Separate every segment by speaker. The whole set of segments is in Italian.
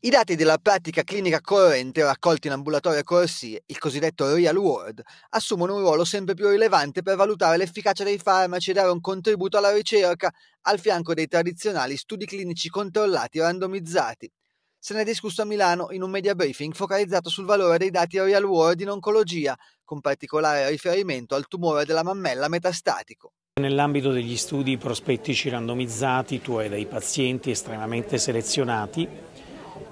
Speaker 1: I dati della pratica clinica corrente raccolti in ambulatorio e corsie, il cosiddetto real world, assumono un ruolo sempre più rilevante per valutare l'efficacia dei farmaci e dare un contributo alla ricerca, al fianco dei tradizionali studi clinici controllati e randomizzati. Se ne è discusso a Milano in un media briefing focalizzato sul valore dei dati real world in oncologia, con particolare riferimento al tumore della mammella metastatico.
Speaker 2: Nell'ambito degli studi prospettici randomizzati tu hai dei pazienti estremamente selezionati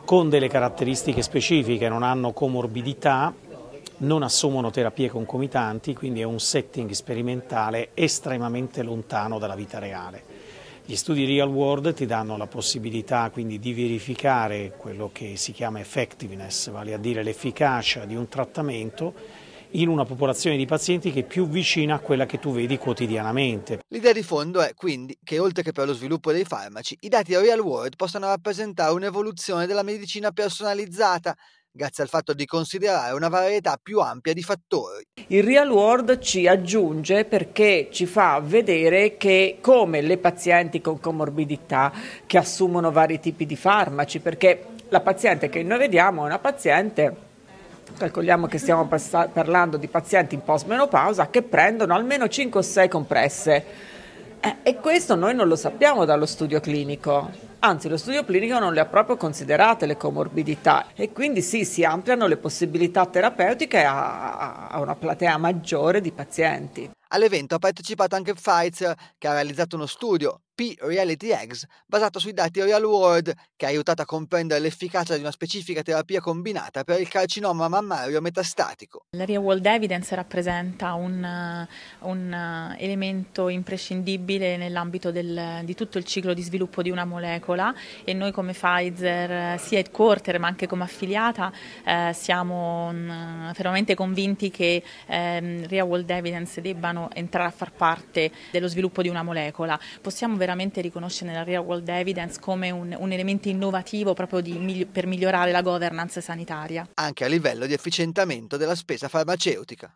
Speaker 2: con delle caratteristiche specifiche, non hanno comorbidità, non assumono terapie concomitanti, quindi è un setting sperimentale estremamente lontano dalla vita reale. Gli studi real world ti danno la possibilità quindi di verificare quello che si chiama effectiveness, vale a dire l'efficacia di un trattamento in una popolazione di pazienti che è più vicina a quella che tu vedi quotidianamente. L'idea di fondo
Speaker 1: è quindi che oltre che per lo sviluppo dei farmaci, i dati real world possano rappresentare un'evoluzione della medicina personalizzata grazie al fatto di considerare una varietà più ampia di fattori.
Speaker 3: Il real world ci aggiunge perché ci fa vedere che come le pazienti con comorbidità che assumono vari tipi di farmaci, perché la paziente che noi vediamo è una paziente calcoliamo che stiamo parlando di pazienti in postmenopausa che prendono almeno 5 o 6 compresse. Eh, e questo noi non lo sappiamo dallo studio clinico, anzi lo studio clinico non le ha proprio considerate le comorbidità e quindi sì, si ampliano le possibilità terapeutiche a,
Speaker 1: a una platea maggiore di pazienti. All'evento ha partecipato anche Pfizer, che ha realizzato uno studio P Reality Eggs, basato sui dati Real World, che ha aiutato a comprendere l'efficacia di una specifica terapia combinata per il carcinoma mammario metastatico.
Speaker 4: La Real World Evidence rappresenta un, un elemento imprescindibile nell'ambito del, di tutto il ciclo di sviluppo di una molecola e noi come Pfizer, sia headquarter ma anche come affiliata, eh, siamo mh, mm, fermamente convinti che eh, Real World Evidence debbano entrare a far parte dello sviluppo di una molecola. Possiamo veramente riconosce nella real world evidence come un, un elemento innovativo proprio di, per migliorare la governance sanitaria.
Speaker 1: Anche a livello di efficientamento della spesa farmaceutica.